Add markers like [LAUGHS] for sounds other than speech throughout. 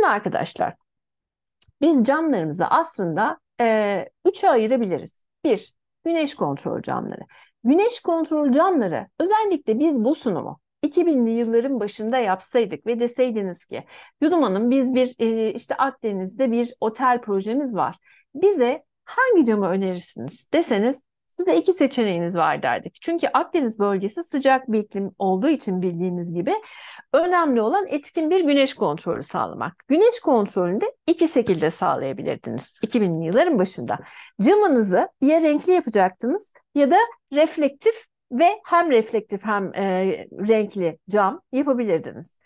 Şimdi arkadaşlar biz camlarımızı aslında e, üçe ayırabiliriz. Bir, güneş kontrol camları. Güneş kontrol camları özellikle biz bu sunumu 2000'li yılların başında yapsaydık ve deseydiniz ki Yudum Hanım biz bir e, işte Akdeniz'de bir otel projemiz var. Bize hangi camı önerirsiniz deseniz size iki seçeneğiniz var derdik. Çünkü Akdeniz bölgesi sıcak bir iklim olduğu için bildiğiniz gibi Önemli olan etkin bir güneş kontrolü sağlamak. Güneş kontrolünü de iki şekilde sağlayabilirdiniz 2000'li yılların başında. Camınızı ya renkli yapacaktınız ya da reflektif ve hem reflektif hem e, renkli cam yapabilirdiniz.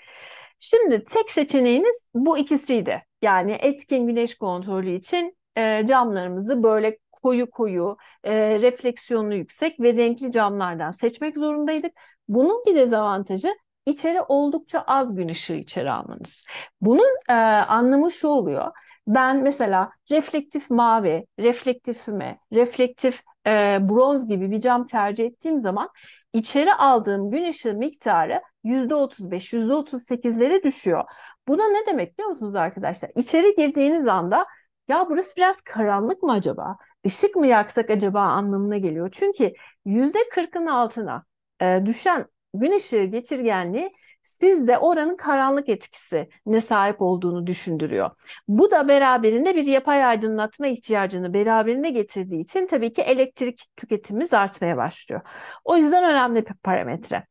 Şimdi tek seçeneğiniz bu ikisiydi. Yani etkin güneş kontrolü için e, camlarımızı böyle koyu koyu, e, refleksiyonlu yüksek ve renkli camlardan seçmek zorundaydık. Bunun bir dezavantajı içeri oldukça az gün ışığı içeri almanız. Bunun e, anlamı şu oluyor. Ben mesela reflektif mavi, reflektif füme, reflektif e, bronz gibi bir cam tercih ettiğim zaman içeri aldığım gün ışığı miktarı %35, %38'lere düşüyor. Bu da ne demek biliyor musunuz arkadaşlar? İçeri girdiğiniz anda ya burası biraz karanlık mı acaba? Işık mı yaksak acaba anlamına geliyor. Çünkü %40'ın altına e, düşen güneşi geçirgenliği sizde oranın karanlık etkisi ne sahip olduğunu düşündürüyor. Bu da beraberinde bir yapay aydınlatma ihtiyacını beraberinde getirdiği için tabii ki elektrik tüketimimiz artmaya başlıyor. O yüzden önemli bir parametre.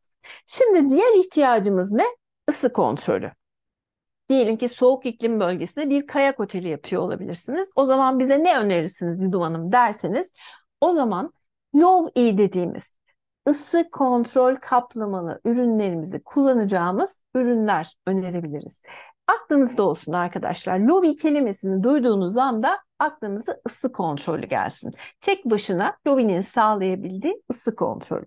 Şimdi diğer ihtiyacımız ne? Isı kontrolü. Diyelim ki soğuk iklim bölgesinde bir kayak oteli yapıyor olabilirsiniz. O zaman bize ne önerirsiniz Yudum Hanım derseniz o zaman low E dediğimiz ısı kontrol kaplamalı ürünlerimizi kullanacağımız ürünler önerebiliriz. Aklınızda olsun arkadaşlar. Lovi kelimesini duyduğunuz anda aklınıza ısı kontrolü gelsin. Tek başına Lovi'nin sağlayabildiği ısı kontrolü.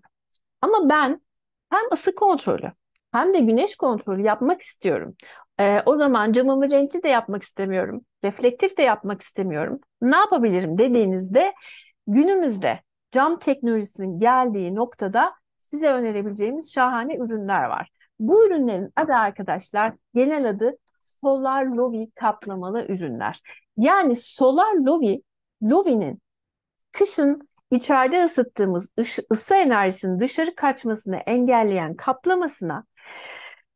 Ama ben hem ısı kontrolü hem de güneş kontrolü yapmak istiyorum. Ee, o zaman camımı renkli de yapmak istemiyorum. Reflektif de yapmak istemiyorum. Ne yapabilirim dediğinizde günümüzde cam teknolojisinin geldiği noktada size önerebileceğimiz şahane ürünler var. Bu ürünlerin adı arkadaşlar genel adı solar lovi kaplamalı ürünler. Yani solar lovi, lovinin kışın içeride ısıttığımız ış, ısı enerjisinin dışarı kaçmasını engelleyen kaplamasına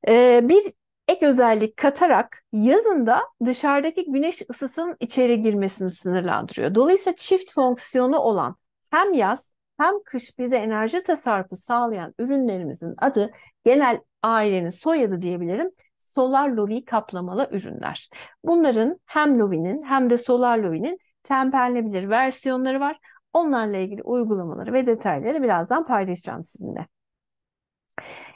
e, bir ek özellik katarak yazında dışarıdaki güneş ısısının içeri girmesini sınırlandırıyor. Dolayısıyla çift fonksiyonu olan hem yaz hem kış bize enerji tasarrufu sağlayan ürünlerimizin adı genel ailenin soyadı diyebilirim. Solar Lovi kaplamalı ürünler. Bunların hem Lovi'nin hem de Solar Lovi'nin temperlenebilir versiyonları var. Onlarla ilgili uygulamaları ve detayları birazdan paylaşacağım sizinle.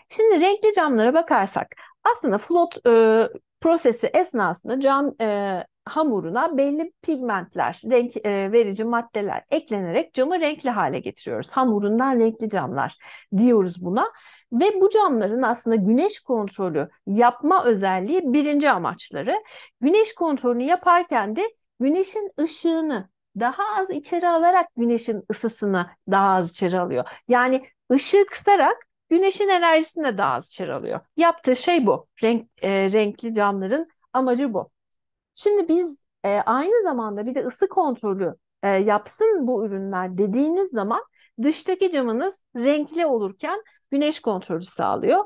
Şimdi renkli camlara bakarsak aslında float e, prosesi esnasında cam e, hamuruna belli pigmentler, renk e, verici maddeler eklenerek camı renkli hale getiriyoruz. Hamurundan renkli camlar diyoruz buna. Ve bu camların aslında güneş kontrolü yapma özelliği birinci amaçları. Güneş kontrolünü yaparken de güneşin ışığını daha az içeri alarak güneşin ısısını daha az içeri alıyor. Yani ışığı kısarak güneşin enerjisini de daha az içeri alıyor. Yaptığı şey bu. Renk, e, renkli camların amacı bu. Şimdi biz e, aynı zamanda bir de ısı kontrolü e, yapsın bu ürünler dediğiniz zaman dıştaki camınız renkli olurken güneş kontrolü sağlıyor.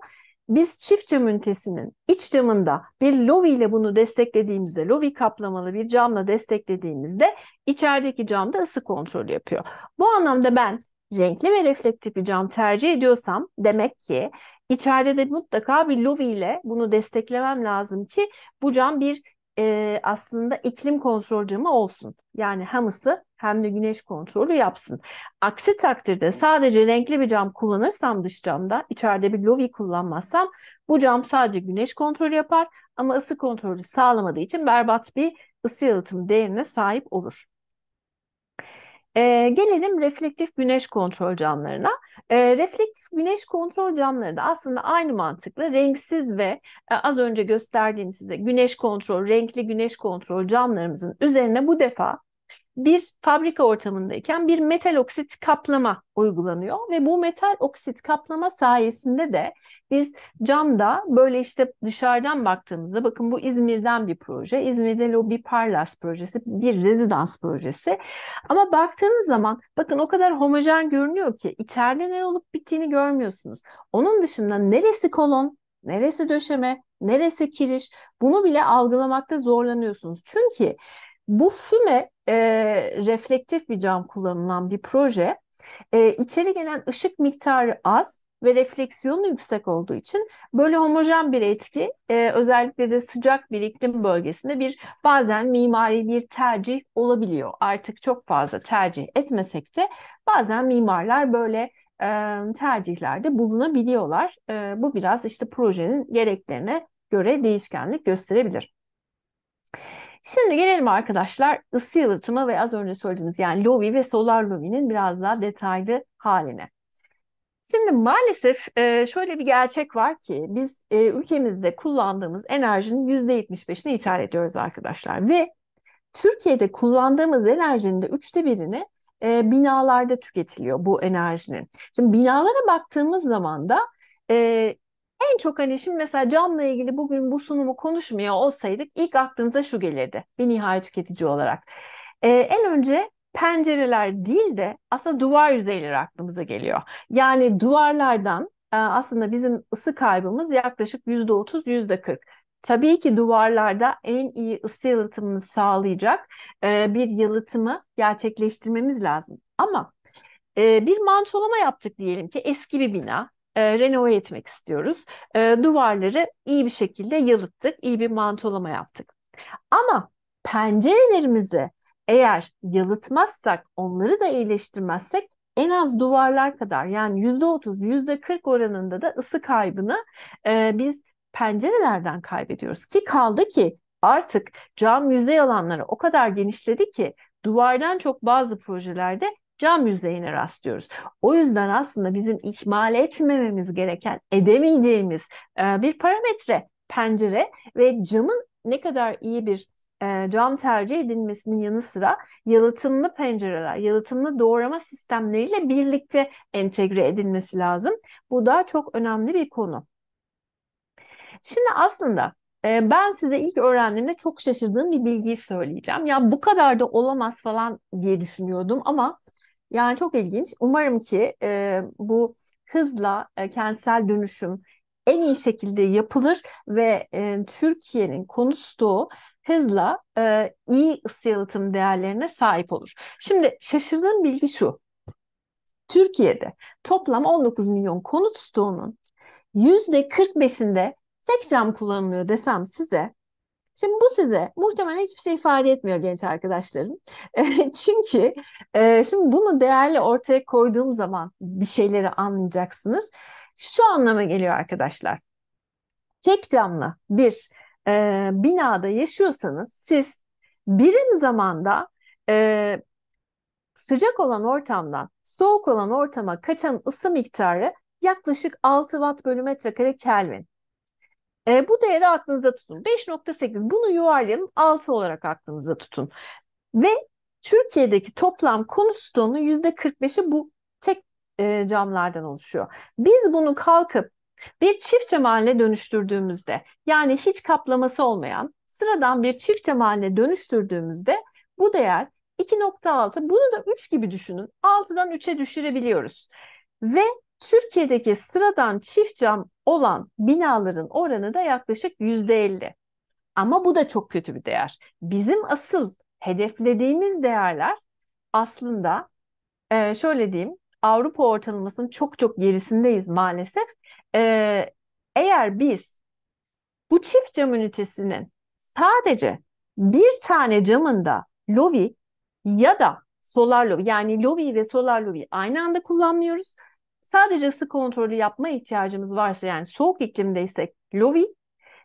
Biz çift cam ünitesinin iç camında bir lovi ile bunu desteklediğimizde, lovi kaplamalı bir camla desteklediğimizde içerideki camda ısı kontrolü yapıyor. Bu anlamda ben renkli ve reflektif bir cam tercih ediyorsam demek ki içeride de mutlaka bir lovi ile bunu desteklemem lazım ki bu cam bir e, aslında iklim kontrol camı olsun. Yani hem ısı hem de güneş kontrolü yapsın. Aksi takdirde sadece renkli bir cam kullanırsam dış camda, içeride bir lovi kullanmazsam bu cam sadece güneş kontrolü yapar ama ısı kontrolü sağlamadığı için berbat bir ısı yalıtım değerine sahip olur. Ee, gelelim reflektif güneş kontrol camlarına. Ee, reflektif güneş kontrol camları da aslında aynı mantıkla renksiz ve e, az önce gösterdiğim size güneş kontrol, renkli güneş kontrol camlarımızın üzerine bu defa bir fabrika ortamındayken bir metal oksit kaplama uygulanıyor ve bu metal oksit kaplama sayesinde de biz camda böyle işte dışarıdan baktığımızda bakın bu İzmir'den bir proje. İzmir'de Lobby Parlas projesi bir rezidans projesi. Ama baktığınız zaman bakın o kadar homojen görünüyor ki içeride ne olup bittiğini görmüyorsunuz. Onun dışında neresi kolon, neresi döşeme, neresi kiriş bunu bile algılamakta zorlanıyorsunuz. Çünkü bu füme e, reflektif bir cam kullanılan bir proje. E, içeri gelen ışık miktarı az ve refleksiyonu yüksek olduğu için böyle homojen bir etki e, özellikle de sıcak bir iklim bölgesinde bir bazen mimari bir tercih olabiliyor. Artık çok fazla tercih etmesek de bazen mimarlar böyle e, tercihlerde bulunabiliyorlar. E, bu biraz işte projenin gereklerine göre değişkenlik gösterebilir. Şimdi gelelim arkadaşlar ısı yalıtımı ve az önce söylediğimiz yani lobi ve solar lobinin biraz daha detaylı haline. Şimdi maalesef e, şöyle bir gerçek var ki biz e, ülkemizde kullandığımız enerjinin %75'ini ithal ediyoruz arkadaşlar. Ve Türkiye'de kullandığımız enerjinin de üçte birini e, binalarda tüketiliyor bu enerjinin. Şimdi binalara baktığımız zaman da en çok hani şimdi mesela camla ilgili bugün bu sunumu konuşmuyor olsaydık ilk aklınıza şu gelirdi bir nihai tüketici olarak. Ee, en önce pencereler değil de aslında duvar yüzeyleri aklımıza geliyor. Yani duvarlardan e, aslında bizim ısı kaybımız yaklaşık %30, %40. Tabii ki duvarlarda en iyi ısı yalıtımını sağlayacak e, bir yalıtımı gerçekleştirmemiz lazım. Ama e, bir mantolama yaptık diyelim ki eski bir bina e, renove etmek istiyoruz. E, duvarları iyi bir şekilde yalıttık, iyi bir mantolama yaptık. Ama pencerelerimizi eğer yalıtmazsak, onları da iyileştirmezsek en az duvarlar kadar yani %30, %40 oranında da ısı kaybını e, biz pencerelerden kaybediyoruz. Ki kaldı ki artık cam yüzey alanları o kadar genişledi ki duvardan çok bazı projelerde cam yüzeyine rastlıyoruz. O yüzden aslında bizim ihmal etmememiz gereken, edemeyeceğimiz e, bir parametre pencere ve camın ne kadar iyi bir e, cam tercih edilmesinin yanı sıra yalıtımlı pencereler, yalıtımlı doğrama sistemleriyle birlikte entegre edilmesi lazım. Bu da çok önemli bir konu. Şimdi aslında e, ben size ilk öğrendiğimde çok şaşırdığım bir bilgiyi söyleyeceğim. Ya bu kadar da olamaz falan diye düşünüyordum ama yani çok ilginç. Umarım ki e, bu hızla e, kentsel dönüşüm en iyi şekilde yapılır ve e, Türkiye'nin konuştuğu hızla e, iyi ısı yalıtım değerlerine sahip olur. Şimdi şaşırdığım bilgi şu. Türkiye'de toplam 19 milyon konut stoğunun %45'inde tek cam kullanılıyor desem size Şimdi bu size muhtemelen hiçbir şey ifade etmiyor genç arkadaşlarım. [LAUGHS] Çünkü e, şimdi bunu değerli ortaya koyduğum zaman bir şeyleri anlayacaksınız. Şu anlama geliyor arkadaşlar. Tek camlı bir e, binada yaşıyorsanız siz birim zamanda e, sıcak olan ortamdan soğuk olan ortama kaçan ısı miktarı yaklaşık 6 watt bölü metrekare Kelvin. E, bu değeri aklınıza tutun. 5.8 bunu yuvarlayalım 6 olarak aklınıza tutun. Ve Türkiye'deki toplam konu stoğunun %45'i bu tek e, camlardan oluşuyor. Biz bunu kalkıp bir çift mahalle dönüştürdüğümüzde yani hiç kaplaması olmayan sıradan bir çift mahalle dönüştürdüğümüzde bu değer 2.6 bunu da 3 gibi düşünün 6'dan 3'e düşürebiliyoruz. Ve Türkiye'deki sıradan çift cam olan binaların oranı da yaklaşık yüzde elli. Ama bu da çok kötü bir değer. Bizim asıl hedeflediğimiz değerler aslında e, şöyle diyeyim Avrupa ortalamasının çok çok gerisindeyiz maalesef. E, eğer biz bu çift cam ünitesinin sadece bir tane camında lovi ya da solar lovi yani lovi ve solar lovi aynı anda kullanmıyoruz Sadece ısı kontrolü yapma ihtiyacımız varsa yani soğuk iklimdeysek lovi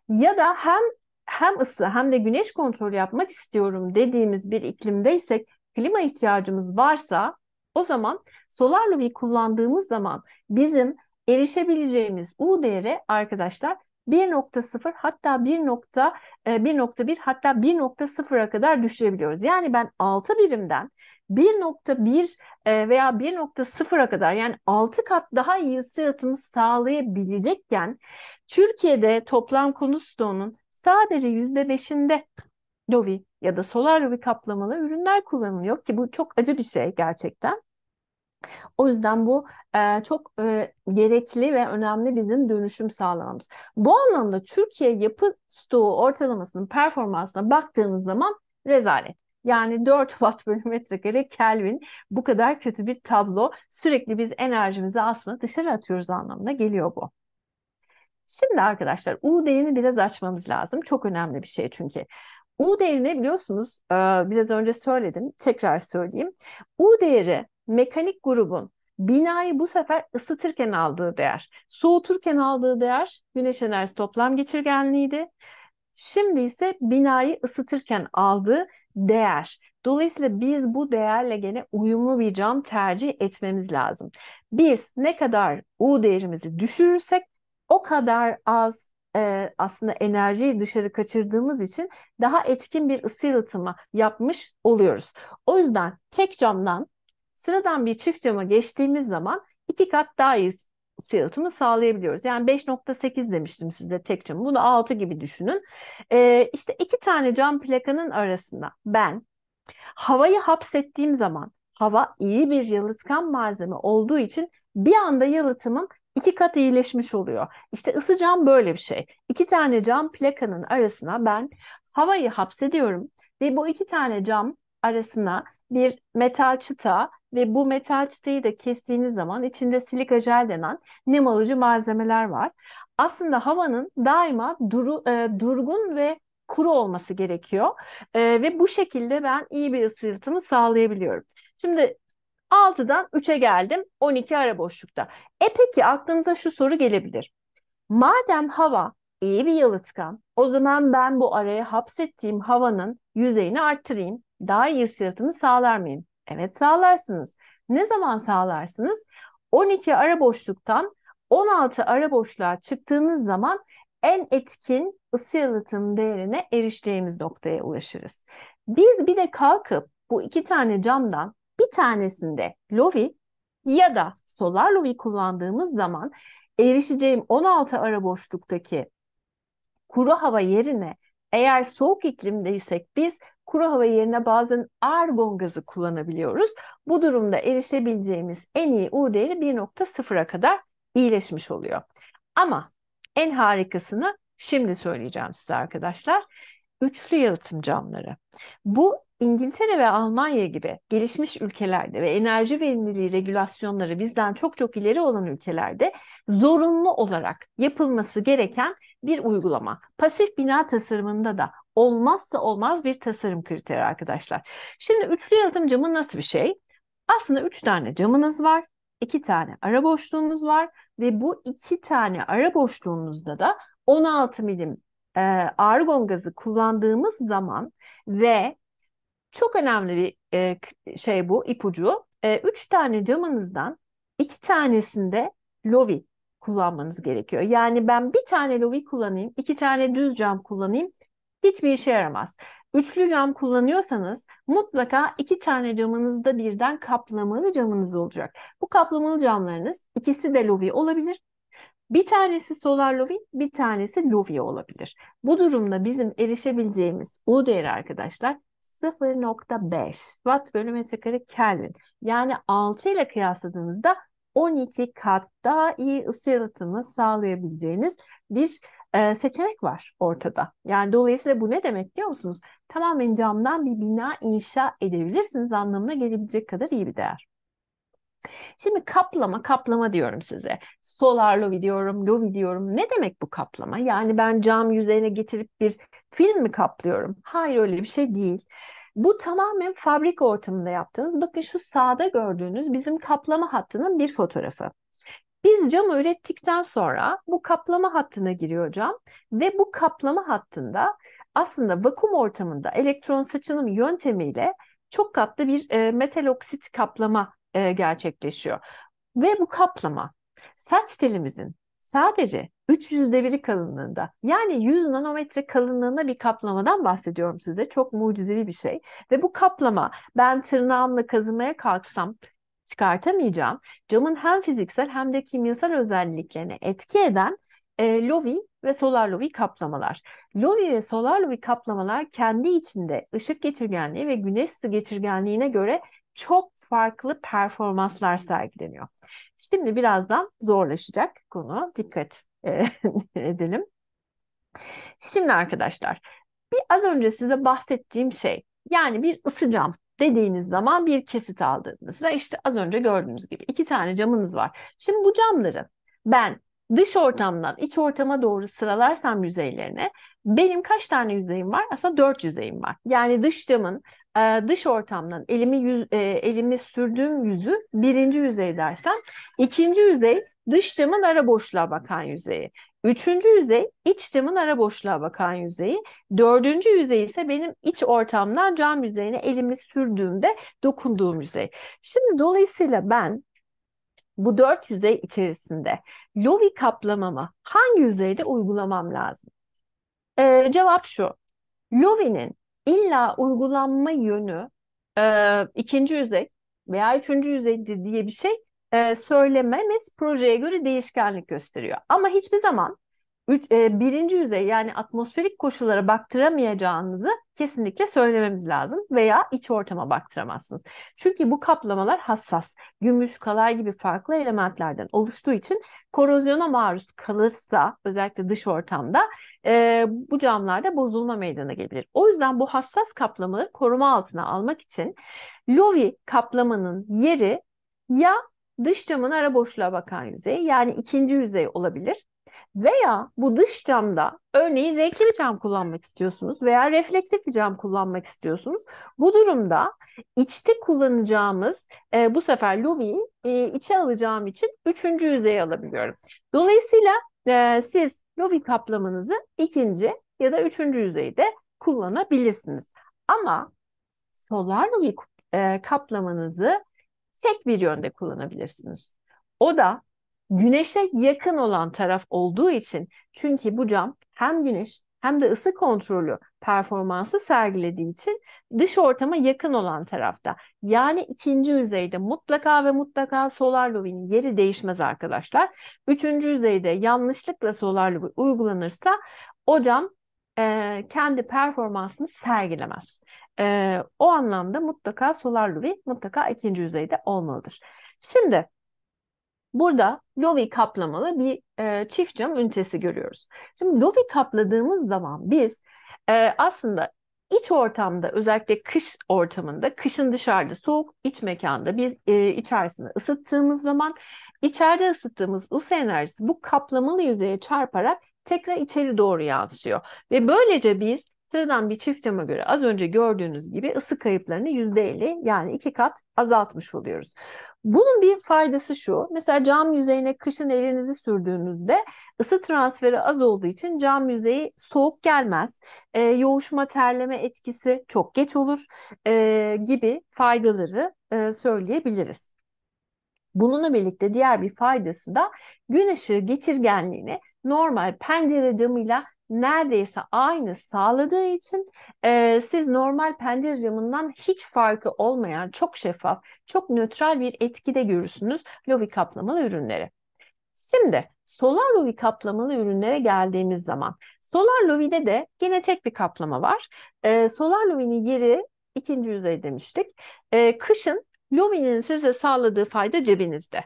ya da hem hem ısı hem de güneş kontrolü yapmak istiyorum dediğimiz bir iklimdeysek klima ihtiyacımız varsa o zaman solar lovi kullandığımız zaman bizim erişebileceğimiz U değeri arkadaşlar 1.0 hatta 1.1 e, hatta 1.0'a kadar düşürebiliyoruz. Yani ben 6 birimden 1.1 e, veya 1.0'a kadar yani 6 kat daha iyi ısı yalıtımı sağlayabilecekken Türkiye'de toplam konut stoğunun sadece %5'inde lovi ya da solar lovi kaplamalı ürünler kullanılıyor ki bu çok acı bir şey gerçekten. O yüzden bu e, çok e, gerekli ve önemli bizim dönüşüm sağlamamız. Bu anlamda Türkiye yapı stoğu ortalamasının performansına baktığımız zaman rezalet. Yani 4 watt bölü metrekare Kelvin bu kadar kötü bir tablo. Sürekli biz enerjimizi aslında dışarı atıyoruz anlamına geliyor bu. Şimdi arkadaşlar U değerini biraz açmamız lazım. Çok önemli bir şey çünkü. U değerini biliyorsunuz ee, biraz önce söyledim tekrar söyleyeyim. U değeri mekanik grubun binayı bu sefer ısıtırken aldığı değer. Soğuturken aldığı değer güneş enerjisi toplam geçirgenliğiydi. Şimdi ise binayı ısıtırken aldığı değer. Dolayısıyla biz bu değerle gene uyumlu bir cam tercih etmemiz lazım. Biz ne kadar U değerimizi düşürürsek o kadar az e, aslında enerjiyi dışarı kaçırdığımız için daha etkin bir ısı yalıtımı yapmış oluyoruz. O yüzden tek camdan sıradan bir çift cama geçtiğimiz zaman iki kat daha iyi yalıtımı sağlayabiliyoruz. Yani 5.8 demiştim size tek cam. Bunu 6 gibi düşünün. Ee, işte iki tane cam plakanın arasında ben havayı hapsettiğim zaman hava iyi bir yalıtkan malzeme olduğu için bir anda yalıtımım iki kat iyileşmiş oluyor. İşte ısı cam böyle bir şey. İki tane cam plakanın arasına ben havayı hapsediyorum ve bu iki tane cam arasına bir metal çıta ve bu metal çıtayı da kestiğiniz zaman içinde silika jel denen nem alıcı malzemeler var. Aslında havanın daima duru, e, durgun ve kuru olması gerekiyor e, ve bu şekilde ben iyi bir ısı sağlayabiliyorum. Şimdi 6'dan 3'e geldim 12 ara boşlukta. E peki aklınıza şu soru gelebilir. Madem hava iyi bir yalıtkan o zaman ben bu araya hapsettiğim havanın yüzeyini arttırayım. Daha iyi ısı sağlar mıyım? Evet sağlarsınız. Ne zaman sağlarsınız? 12 ara boşluktan 16 ara boşluğa çıktığınız zaman en etkin ısı yalıtım değerine eriştiğimiz noktaya ulaşırız. Biz bir de kalkıp bu iki tane camdan bir tanesinde lovi ya da solar lovi kullandığımız zaman erişeceğim 16 ara boşluktaki kuru hava yerine eğer soğuk iklimdeysek biz kuru hava yerine bazen argon gazı kullanabiliyoruz. Bu durumda erişebileceğimiz en iyi U değeri 1.0'a kadar iyileşmiş oluyor. Ama en harikasını şimdi söyleyeceğim size arkadaşlar. Üçlü yalıtım camları. Bu İngiltere ve Almanya gibi gelişmiş ülkelerde ve enerji verimliliği regülasyonları bizden çok çok ileri olan ülkelerde zorunlu olarak yapılması gereken bir uygulama. Pasif bina tasarımında da olmazsa olmaz bir tasarım kriteri arkadaşlar. Şimdi üçlü yalıtım camı nasıl bir şey? Aslında üç tane camınız var, iki tane ara boşluğunuz var ve bu iki tane ara boşluğunuzda da 16 milim e, argon gazı kullandığımız zaman ve çok önemli bir e, şey bu ipucu. E, üç tane camınızdan iki tanesinde lovi kullanmanız gerekiyor. Yani ben bir tane lovi kullanayım, iki tane düz cam kullanayım hiçbir işe yaramaz. Üçlü cam kullanıyorsanız mutlaka iki tane camınızda birden kaplamalı camınız olacak. Bu kaplamalı camlarınız ikisi de lovi olabilir. Bir tanesi solar lovi, bir tanesi lovi olabilir. Bu durumda bizim erişebileceğimiz U değeri arkadaşlar 0.5 watt bölü kare Kelvin. Yani 6 ile kıyasladığınızda 12 kat daha iyi ısı yalıtımı sağlayabileceğiniz bir e, seçenek var ortada. Yani dolayısıyla bu ne demek biliyor musunuz? Tamamen camdan bir bina inşa edebilirsiniz anlamına gelebilecek kadar iyi bir değer. Şimdi kaplama, kaplama diyorum size. Solar lovi diyorum, lovi diyorum. Ne demek bu kaplama? Yani ben cam yüzeyine getirip bir film mi kaplıyorum? Hayır öyle bir şey değil. Bu tamamen fabrika ortamında yaptığınız, bakın şu sağda gördüğünüz bizim kaplama hattının bir fotoğrafı. Biz camı ürettikten sonra bu kaplama hattına giriyor cam ve bu kaplama hattında aslında vakum ortamında elektron saçınım yöntemiyle çok katlı bir e, metal oksit kaplama e, gerçekleşiyor. Ve bu kaplama saç telimizin sadece 3 yüzde biri kalınlığında yani 100 nanometre kalınlığında bir kaplamadan bahsediyorum size. Çok mucizevi bir şey. Ve bu kaplama ben tırnağımla kazımaya kalksam çıkartamayacağım. Camın hem fiziksel hem de kimyasal özelliklerine etki eden e, Lowi ve solar lovi kaplamalar. Lovi ve solar lovi kaplamalar kendi içinde ışık geçirgenliği ve güneş ısı geçirgenliğine göre çok farklı performanslar sergileniyor. Şimdi birazdan zorlaşacak konu. Dikkat e, [LAUGHS] edelim. Şimdi arkadaşlar bir az önce size bahsettiğim şey yani bir ısı cam dediğiniz zaman bir kesit aldığınızda işte az önce gördüğünüz gibi iki tane camınız var. Şimdi bu camları ben dış ortamdan iç ortama doğru sıralarsam yüzeylerine benim kaç tane yüzeyim var? Aslında dört yüzeyim var. Yani dış camın e, dış ortamdan elimi yüz, e, elimi sürdüğüm yüzü birinci yüzey dersem ikinci yüzey dış camın ara boşluğa bakan yüzeyi. Üçüncü yüzey iç camın ara boşluğa bakan yüzeyi. Dördüncü yüzey ise benim iç ortamdan cam yüzeyine elimi sürdüğümde dokunduğum yüzey. Şimdi dolayısıyla ben bu dört yüzey içerisinde lovi kaplamamı hangi yüzeyde uygulamam lazım? Ee, cevap şu. Lovi'nin illa uygulanma yönü e, ikinci yüzey veya üçüncü yüzey diye bir şey e, söylememiz projeye göre değişkenlik gösteriyor. Ama hiçbir zaman üç, e, birinci yüzey yani atmosferik koşullara baktıramayacağınızı kesinlikle söylememiz lazım veya iç ortama baktıramazsınız. Çünkü bu kaplamalar hassas. Gümüş, kalay gibi farklı elementlerden oluştuğu için korozyona maruz kalırsa özellikle dış ortamda e, bu camlarda bozulma meydana gelir. O yüzden bu hassas kaplamaları koruma altına almak için Lovi kaplamanın yeri ya dış camın ara boşluğa bakan yüzeyi yani ikinci yüzey olabilir. Veya bu dış camda örneğin renkli bir cam kullanmak istiyorsunuz veya reflektif bir cam kullanmak istiyorsunuz. Bu durumda içte kullanacağımız e, bu sefer lubiyi e, içe alacağım için üçüncü yüzeyi alabiliyorum. Dolayısıyla e, siz lubi kaplamanızı ikinci ya da üçüncü yüzeyde kullanabilirsiniz. Ama solar lubi e, kaplamanızı tek bir yönde kullanabilirsiniz. O da güneşe yakın olan taraf olduğu için çünkü bu cam hem güneş hem de ısı kontrolü performansı sergilediği için dış ortama yakın olan tarafta. Yani ikinci yüzeyde mutlaka ve mutlaka solar lobinin yeri değişmez arkadaşlar. Üçüncü yüzeyde yanlışlıkla solar lobi uygulanırsa o cam e, kendi performansını sergilemez. E, o anlamda mutlaka solar Lovi mutlaka ikinci yüzeyde olmalıdır. Şimdi burada Lovi kaplamalı bir e, çift cam ünitesi görüyoruz. Şimdi Lovi kapladığımız zaman biz e, aslında iç ortamda özellikle kış ortamında kışın dışarıda soğuk iç mekanda biz e, içerisini ısıttığımız zaman içeride ısıttığımız ısı enerjisi bu kaplamalı yüzeye çarparak tekrar içeri doğru yansıyor ve böylece biz Sıradan bir çift cama göre az önce gördüğünüz gibi ısı kayıplarını %50 yani iki kat azaltmış oluyoruz. Bunun bir faydası şu. Mesela cam yüzeyine kışın elinizi sürdüğünüzde ısı transferi az olduğu için cam yüzeyi soğuk gelmez. E, yoğuşma, terleme etkisi çok geç olur e, gibi faydaları e, söyleyebiliriz. Bununla birlikte diğer bir faydası da gün ışığı geçirgenliğini normal pencere camıyla neredeyse aynı sağladığı için e, siz normal pencere camından hiç farkı olmayan çok şeffaf, çok nötral bir etkide görürsünüz lovi kaplamalı ürünleri. Şimdi solar lovi kaplamalı ürünlere geldiğimiz zaman solar lovide de gene tek bir kaplama var. E, solar lovinin yeri ikinci yüzey demiştik. E, kışın lovinin size sağladığı fayda cebinizde.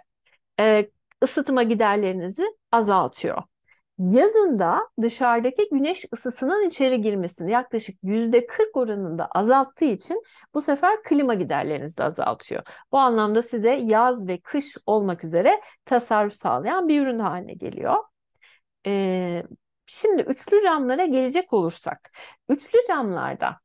E, ısıtma giderlerinizi azaltıyor yazında dışarıdaki güneş ısısının içeri girmesini yaklaşık yüzde 40 oranında azalttığı için bu sefer klima giderlerinizi de azaltıyor. Bu anlamda size yaz ve kış olmak üzere tasarruf sağlayan bir ürün haline geliyor. Ee, şimdi üçlü camlara gelecek olursak, üçlü camlarda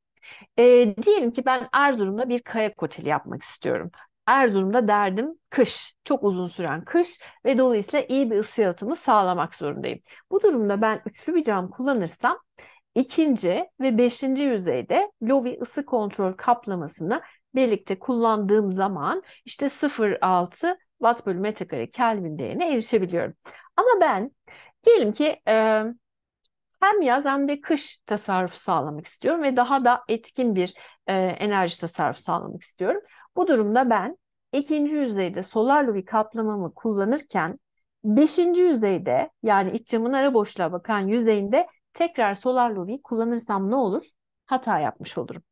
e, diyelim ki ben Erzurum'da bir kayak oteli yapmak istiyorum. Erzurum'da derdim kış, çok uzun süren kış ve dolayısıyla iyi bir ısı yalıtımı sağlamak zorundayım. Bu durumda ben üçlü bir cam kullanırsam ikinci ve beşinci yüzeyde Lovi ısı kontrol kaplamasını birlikte kullandığım zaman işte 0.6 watt bölü metrekare Kelvin değerine erişebiliyorum. Ama ben diyelim ki e, hem yaz hem de kış tasarrufu sağlamak istiyorum ve daha da etkin bir e, enerji tasarrufu sağlamak istiyorum. Bu durumda ben ikinci yüzeyde solar bir kaplamamı kullanırken beşinci yüzeyde yani iç camın ara boşluğa bakan yüzeyinde tekrar solar luvi kullanırsam ne olur? Hata yapmış olurum.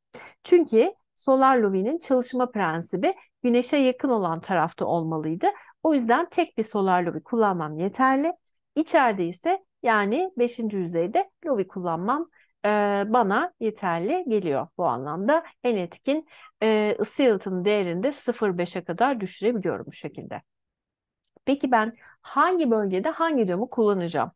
Çünkü solar luvinin çalışma prensibi güneşe yakın olan tarafta olmalıydı. O yüzden tek bir solar luvi kullanmam yeterli. İçeride ise yani beşinci yüzeyde lobi kullanmam e, bana yeterli geliyor bu anlamda. En etkin e, ısı yalıtım değerinde 0.5'e kadar düşürebiliyorum bu şekilde. Peki ben hangi bölgede hangi camı kullanacağım?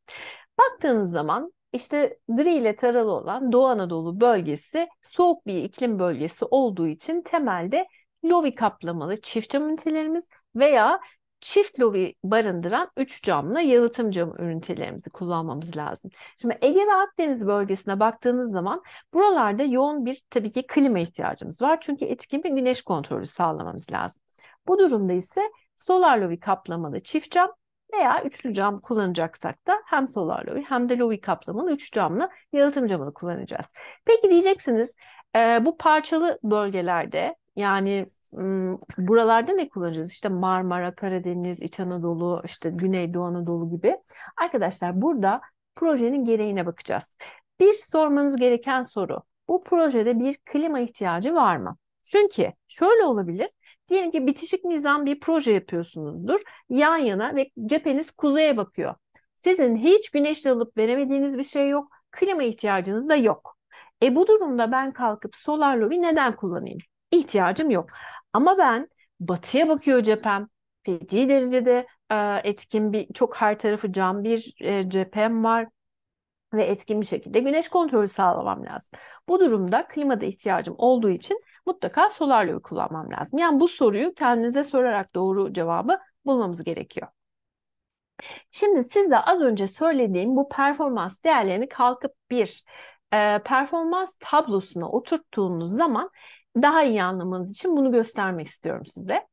Baktığınız zaman işte gri ile taralı olan Doğu Anadolu bölgesi soğuk bir iklim bölgesi olduğu için temelde lobi kaplamalı çift cam ünitelerimiz veya çift lobi barındıran 3 camla yalıtım camı ünitelerimizi kullanmamız lazım. Şimdi Ege ve Akdeniz bölgesine baktığınız zaman buralarda yoğun bir tabii ki klima ihtiyacımız var. Çünkü etkin bir güneş kontrolü sağlamamız lazım. Bu durumda ise solar lobi kaplamalı çift cam veya üçlü cam kullanacaksak da hem solar lobi hem de lobi kaplamalı üç camlı yalıtım camını kullanacağız. Peki diyeceksiniz bu parçalı bölgelerde yani buralarda ne kullanacağız? İşte Marmara, Karadeniz, İç Anadolu, işte Güneydoğu Anadolu gibi. Arkadaşlar burada projenin gereğine bakacağız. Bir sormanız gereken soru. Bu projede bir klima ihtiyacı var mı? Çünkü şöyle olabilir. Diyelim ki bitişik nizam bir proje yapıyorsunuzdur. Yan yana ve cepheniz kuzeye bakıyor. Sizin hiç güneşle alıp veremediğiniz bir şey yok. Klima ihtiyacınız da yok. E bu durumda ben kalkıp solar lobi neden kullanayım? ihtiyacım yok. Ama ben batıya bakıyor cephem. Feci derecede e, etkin bir çok her tarafı cam bir e, cephem var ve etkin bir şekilde güneş kontrolü sağlamam lazım. Bu durumda klimada ihtiyacım olduğu için mutlaka solar kullanmam lazım. Yani bu soruyu kendinize sorarak doğru cevabı bulmamız gerekiyor. Şimdi size az önce söylediğim bu performans değerlerini kalkıp bir e, performans tablosuna oturttuğunuz zaman daha iyi anlamanız için bunu göstermek istiyorum size.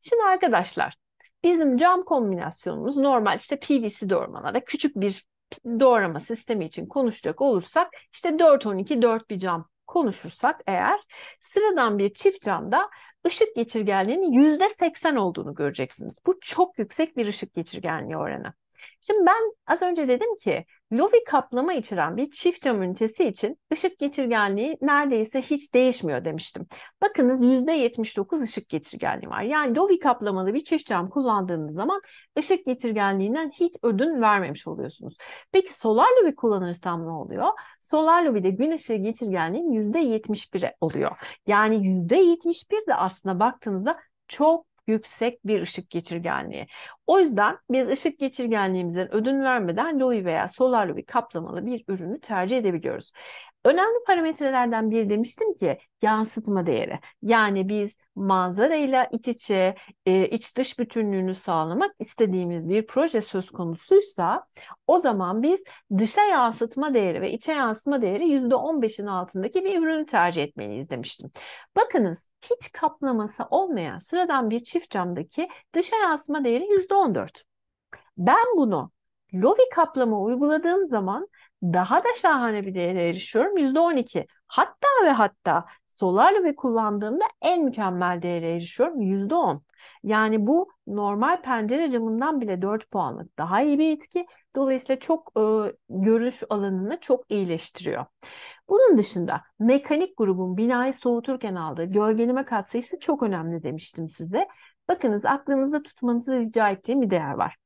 Şimdi arkadaşlar bizim cam kombinasyonumuz normal işte PVC doğramada küçük bir doğrama sistemi için konuşacak olursak işte 4-12-4 bir cam konuşursak eğer sıradan bir çift camda ışık geçirgenliğinin yüzde seksen olduğunu göreceksiniz. Bu çok yüksek bir ışık geçirgenliği oranı. Şimdi ben az önce dedim ki Lovi kaplama içeren bir çift cam ünitesi için ışık geçirgenliği neredeyse hiç değişmiyor demiştim. Bakınız %79 ışık geçirgenliği var. Yani Lovi kaplamalı bir çift cam kullandığınız zaman ışık geçirgenliğinden hiç ödün vermemiş oluyorsunuz. Peki solar Lovi kullanırsam ne oluyor? Solar Lovi'de gün ışığı geçirgenliğin %71'e oluyor. Yani %71 de aslında baktığınızda çok yüksek bir ışık geçirgenliği. O yüzden biz ışık geçirgenliğimizin ödün vermeden Loewe veya solarlı bir kaplamalı bir ürünü tercih edebiliyoruz. Önemli parametrelerden biri demiştim ki yansıtma değeri. Yani biz manzarayla iç içe, e, iç dış bütünlüğünü sağlamak istediğimiz bir proje söz konusuysa o zaman biz dışa yansıtma değeri ve içe yansıtma değeri %15'in altındaki bir ürünü tercih etmeliyiz demiştim. Bakınız hiç kaplaması olmayan sıradan bir çift camdaki dışa yansıtma değeri %14. Ben bunu lovi kaplama uyguladığım zaman daha da şahane bir değere erişiyorum. %12. Hatta ve hatta Solaryum'u kullandığımda en mükemmel değere erişiyorum. %10. Yani bu normal pencere camından bile 4 puanlık daha iyi bir etki. Dolayısıyla çok e, görüş alanını çok iyileştiriyor. Bunun dışında mekanik grubun binayı soğuturken aldığı gölgeleme katsayısı çok önemli demiştim size. Bakınız aklınızda tutmanızı rica ettiğim bir değer var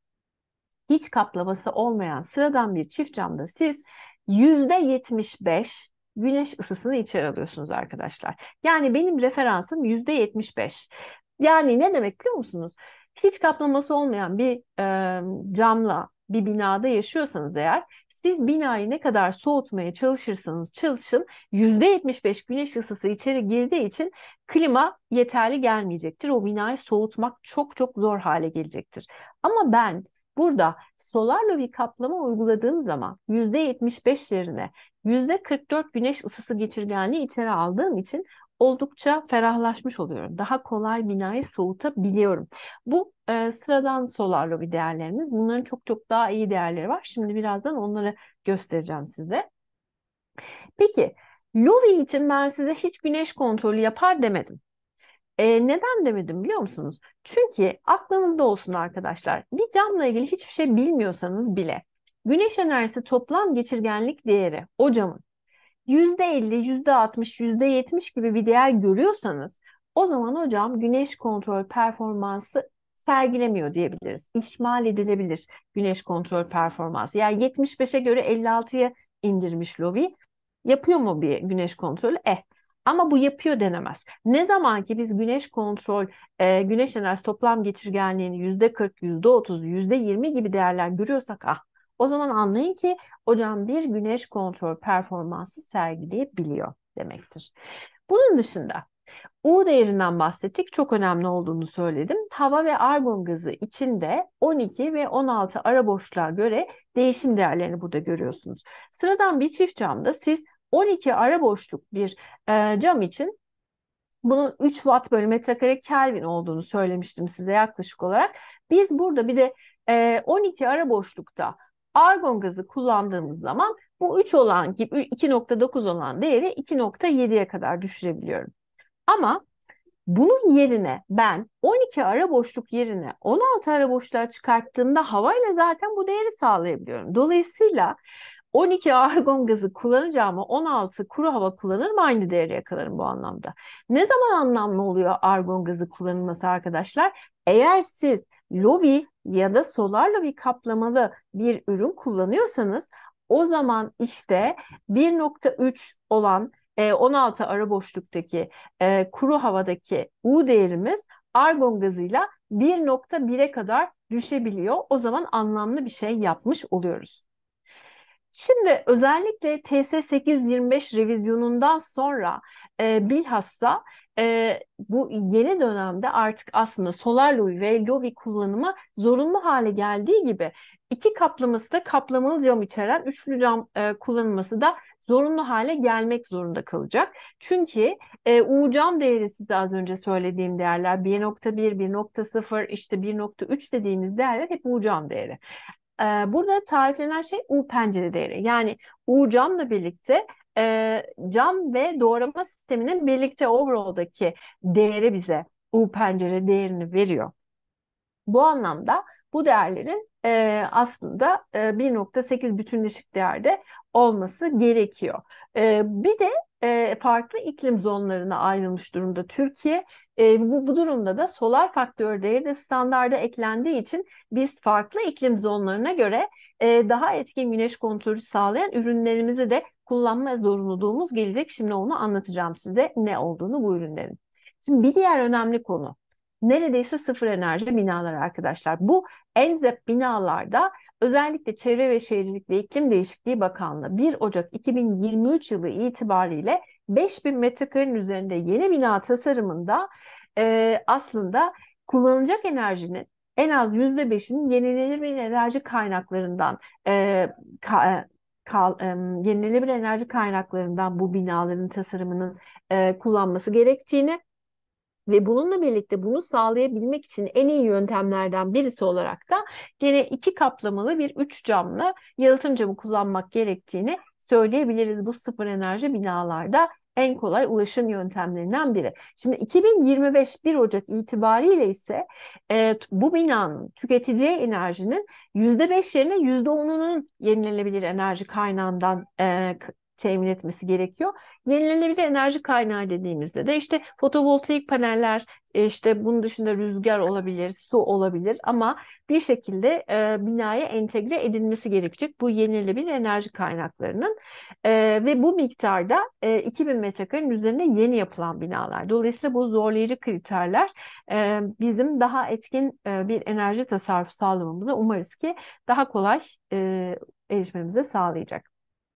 hiç kaplaması olmayan sıradan bir çift camda siz %75 güneş ısısını içeri alıyorsunuz arkadaşlar. Yani benim referansım %75. Yani ne demek biliyor musunuz? Hiç kaplaması olmayan bir e, camla bir binada yaşıyorsanız eğer siz binayı ne kadar soğutmaya çalışırsanız çalışın %75 güneş ısısı içeri girdiği için klima yeterli gelmeyecektir. O binayı soğutmak çok çok zor hale gelecektir. Ama ben Burada solar lobi kaplama uyguladığım zaman %75 yerine %44 güneş ısısı geçirgenliği içeri aldığım için oldukça ferahlaşmış oluyorum. Daha kolay binayı soğutabiliyorum. Bu e, sıradan solar lobi değerlerimiz. Bunların çok çok daha iyi değerleri var. Şimdi birazdan onları göstereceğim size. Peki lobi için ben size hiç güneş kontrolü yapar demedim. E, neden demedim biliyor musunuz? Çünkü aklınızda olsun arkadaşlar. Bir camla ilgili hiçbir şey bilmiyorsanız bile güneş enerjisi toplam geçirgenlik değeri o camın %50, %60, %70 gibi bir değer görüyorsanız o zaman o cam güneş kontrol performansı sergilemiyor diyebiliriz. İhmal edilebilir güneş kontrol performansı. Yani 75'e göre 56'ya indirmiş lobi. Yapıyor mu bir güneş kontrolü? Eh ama bu yapıyor denemez. Ne zaman ki biz güneş kontrol, e, güneş enerjisi toplam geçirgenliğini yüzde 40, yüzde 30, yüzde 20 gibi değerler görüyorsak ah o zaman anlayın ki hocam bir güneş kontrol performansı sergileyebiliyor demektir. Bunun dışında U değerinden bahsettik. Çok önemli olduğunu söyledim. Hava ve argon gazı içinde 12 ve 16 ara boşluğa göre değişim değerlerini burada görüyorsunuz. Sıradan bir çift camda siz 12 ara boşluk bir e, cam için bunun 3 watt bölü metrekare Kelvin olduğunu söylemiştim size yaklaşık olarak. Biz burada bir de e, 12 ara boşlukta argon gazı kullandığımız zaman bu 3 olan gibi 2.9 olan değeri 2.7'ye kadar düşürebiliyorum. Ama bunun yerine ben 12 ara boşluk yerine 16 ara boşluğa çıkarttığımda havayla zaten bu değeri sağlayabiliyorum. Dolayısıyla 12 argon gazı kullanacağıma 16 kuru hava kullanırım aynı değeri yakalarım bu anlamda. Ne zaman anlamlı oluyor argon gazı kullanılması arkadaşlar? Eğer siz lovi ya da solar lovi kaplamalı bir ürün kullanıyorsanız o zaman işte 1.3 olan 16 e, ara boşluktaki e, kuru havadaki U değerimiz argon gazıyla 1.1'e kadar düşebiliyor. O zaman anlamlı bir şey yapmış oluyoruz. Şimdi özellikle TS 825 revizyonundan sonra e, bilhassa e, bu yeni dönemde artık aslında Solarluy ve Lovi kullanımı zorunlu hale geldiği gibi iki kaplaması da kaplamalı cam içeren üçlü cam e, kullanılması da zorunlu hale gelmek zorunda kalacak. Çünkü e, U cam değeri size az önce söylediğim değerler 1.1, 1.0, işte 1.3 dediğimiz değerler hep U cam değeri. E, burada tariflenen şey U pencere değeri. Yani U camla birlikte e, cam ve doğrama sisteminin birlikte overall'daki değeri bize U pencere değerini veriyor. Bu anlamda bu değerlerin e, aslında e, 1.8 bütünleşik değerde olması gerekiyor. E, bir de e, farklı iklim zonlarına ayrılmış durumda Türkiye. E, bu, bu durumda da solar faktör de standarda eklendiği için biz farklı iklim zonlarına göre e, daha etkin güneş kontrolü sağlayan ürünlerimizi de kullanma zorunluluğumuz gelecek. Şimdi onu anlatacağım size ne olduğunu bu ürünlerin. Şimdi bir diğer önemli konu neredeyse sıfır enerji binalar arkadaşlar. Bu enzep binalarda özellikle Çevre ve Şehircilik ve İklim Değişikliği Bakanlığı 1 Ocak 2023 yılı itibariyle 5000 metrekarenin üzerinde yeni bina tasarımında e, aslında kullanılacak enerjinin en az %5'inin yenilenebilir enerji kaynaklarından e, ka, e, kal, e, yenilenebilir enerji kaynaklarından bu binaların tasarımının e, kullanması gerektiğini ve bununla birlikte bunu sağlayabilmek için en iyi yöntemlerden birisi olarak da gene iki kaplamalı bir üç camlı yalıtım camı kullanmak gerektiğini söyleyebiliriz bu sıfır enerji binalarda en kolay ulaşım yöntemlerinden biri. Şimdi 2025 1 Ocak itibariyle ise e, bu binanın tüketeceği enerjinin %5 yerine %10'unun yenilenebilir enerji kaynağından e, temin etmesi gerekiyor. Yenilenebilir enerji kaynağı dediğimizde de işte fotovoltaik paneller, e, işte bunun dışında rüzgar olabilir, su olabilir ama bir şekilde e, binaya entegre edilmesi gerekecek bu yenilenebilir enerji kaynaklarının e, ve bu miktarda e, 2000 metrekarenin üzerine yeni yapılan binalar. Dolayısıyla bu zorlayıcı kriterler e, bizim daha etkin e, bir enerji tasarrufu sağlamamızı umarız ki daha kolay e, erişmemize sağlayacak.